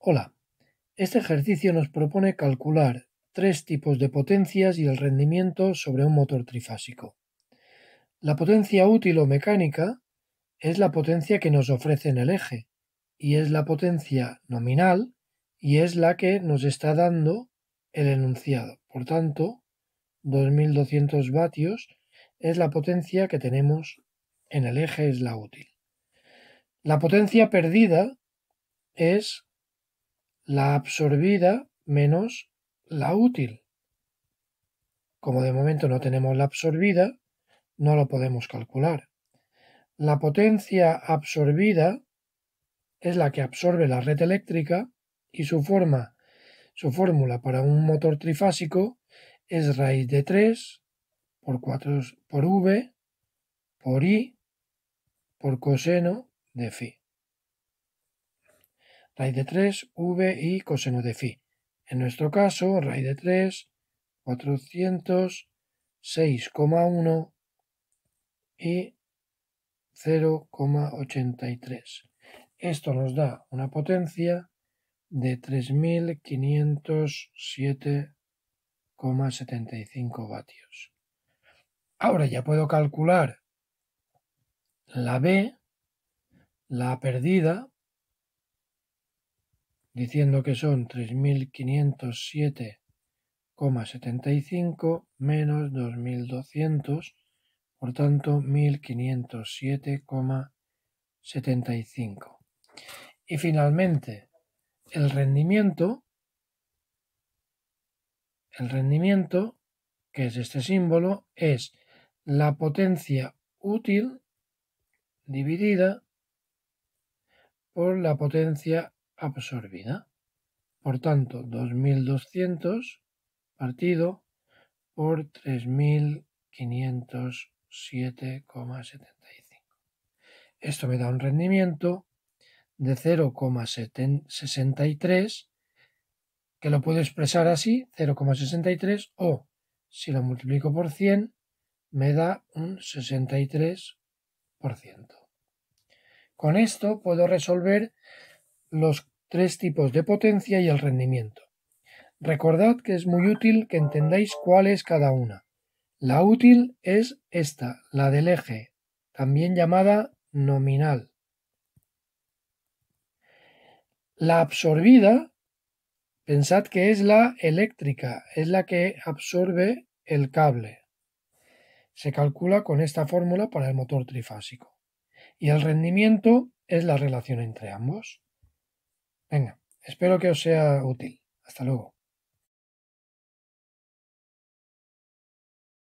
Hola, este ejercicio nos propone calcular tres tipos de potencias y el rendimiento sobre un motor trifásico. La potencia útil o mecánica es la potencia que nos ofrece en el eje, y es la potencia nominal, y es la que nos está dando el enunciado. Por tanto, 2200 vatios es la potencia que tenemos en el eje, es la útil. La potencia perdida es la absorbida menos la útil. Como de momento no tenemos la absorbida, no lo podemos calcular. La potencia absorbida es la que absorbe la red eléctrica y su forma, su fórmula para un motor trifásico es raíz de 3 por 4 por V por I por coseno de phi raíz de 3, v y coseno de phi. En nuestro caso, raíz de 3, 406,1 y 0,83. Esto nos da una potencia de 3.507,75 vatios. Ahora ya puedo calcular la B, la perdida, diciendo que son 3.507,75 menos 2.200, por tanto 1.507,75. Y finalmente, el rendimiento, el rendimiento, que es este símbolo, es la potencia útil dividida por la potencia absorbida. Por tanto, 2200 partido por 3507,75. Esto me da un rendimiento de 0,63 que lo puedo expresar así, 0,63 o si lo multiplico por 100 me da un 63%. Con esto puedo resolver los tres tipos de potencia y el rendimiento. Recordad que es muy útil que entendáis cuál es cada una. La útil es esta, la del eje, también llamada nominal. La absorbida, pensad que es la eléctrica, es la que absorbe el cable. Se calcula con esta fórmula para el motor trifásico. Y el rendimiento es la relación entre ambos. Venga, espero que os sea útil. Hasta luego.